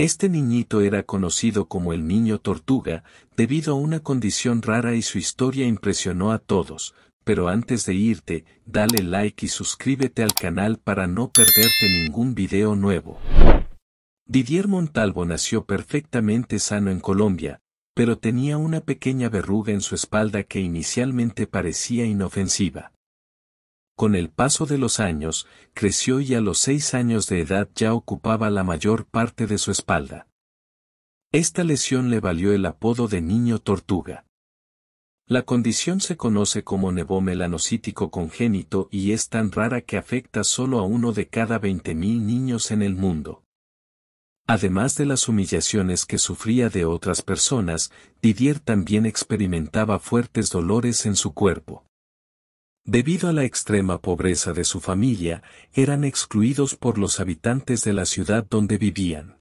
Este niñito era conocido como el niño tortuga, debido a una condición rara y su historia impresionó a todos, pero antes de irte, dale like y suscríbete al canal para no perderte ningún video nuevo. Didier Montalvo nació perfectamente sano en Colombia, pero tenía una pequeña verruga en su espalda que inicialmente parecía inofensiva. Con el paso de los años, creció y a los seis años de edad ya ocupaba la mayor parte de su espalda. Esta lesión le valió el apodo de niño tortuga. La condición se conoce como nevomelanocítico congénito y es tan rara que afecta solo a uno de cada 20.000 niños en el mundo. Además de las humillaciones que sufría de otras personas, Didier también experimentaba fuertes dolores en su cuerpo. Debido a la extrema pobreza de su familia, eran excluidos por los habitantes de la ciudad donde vivían.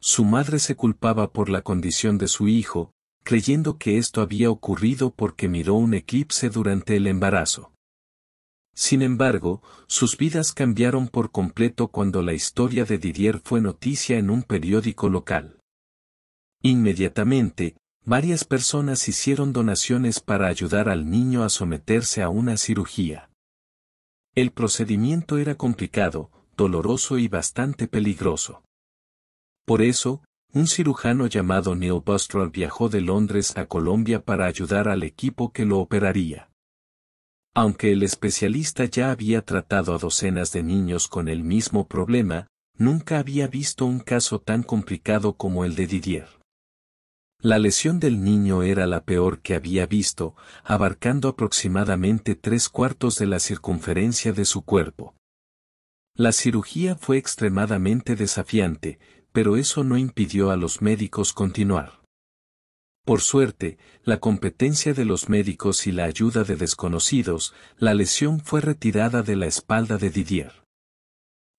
Su madre se culpaba por la condición de su hijo, creyendo que esto había ocurrido porque miró un eclipse durante el embarazo. Sin embargo, sus vidas cambiaron por completo cuando la historia de Didier fue noticia en un periódico local. Inmediatamente, Varias personas hicieron donaciones para ayudar al niño a someterse a una cirugía. El procedimiento era complicado, doloroso y bastante peligroso. Por eso, un cirujano llamado Neil Bustrell viajó de Londres a Colombia para ayudar al equipo que lo operaría. Aunque el especialista ya había tratado a docenas de niños con el mismo problema, nunca había visto un caso tan complicado como el de Didier. La lesión del niño era la peor que había visto, abarcando aproximadamente tres cuartos de la circunferencia de su cuerpo. La cirugía fue extremadamente desafiante, pero eso no impidió a los médicos continuar. Por suerte, la competencia de los médicos y la ayuda de desconocidos, la lesión fue retirada de la espalda de Didier.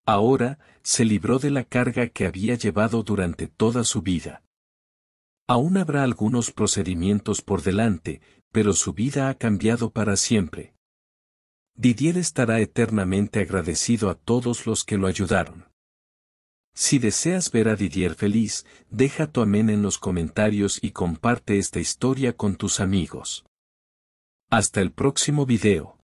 Ahora, se libró de la carga que había llevado durante toda su vida. Aún habrá algunos procedimientos por delante, pero su vida ha cambiado para siempre. Didier estará eternamente agradecido a todos los que lo ayudaron. Si deseas ver a Didier feliz, deja tu amén en los comentarios y comparte esta historia con tus amigos. Hasta el próximo video.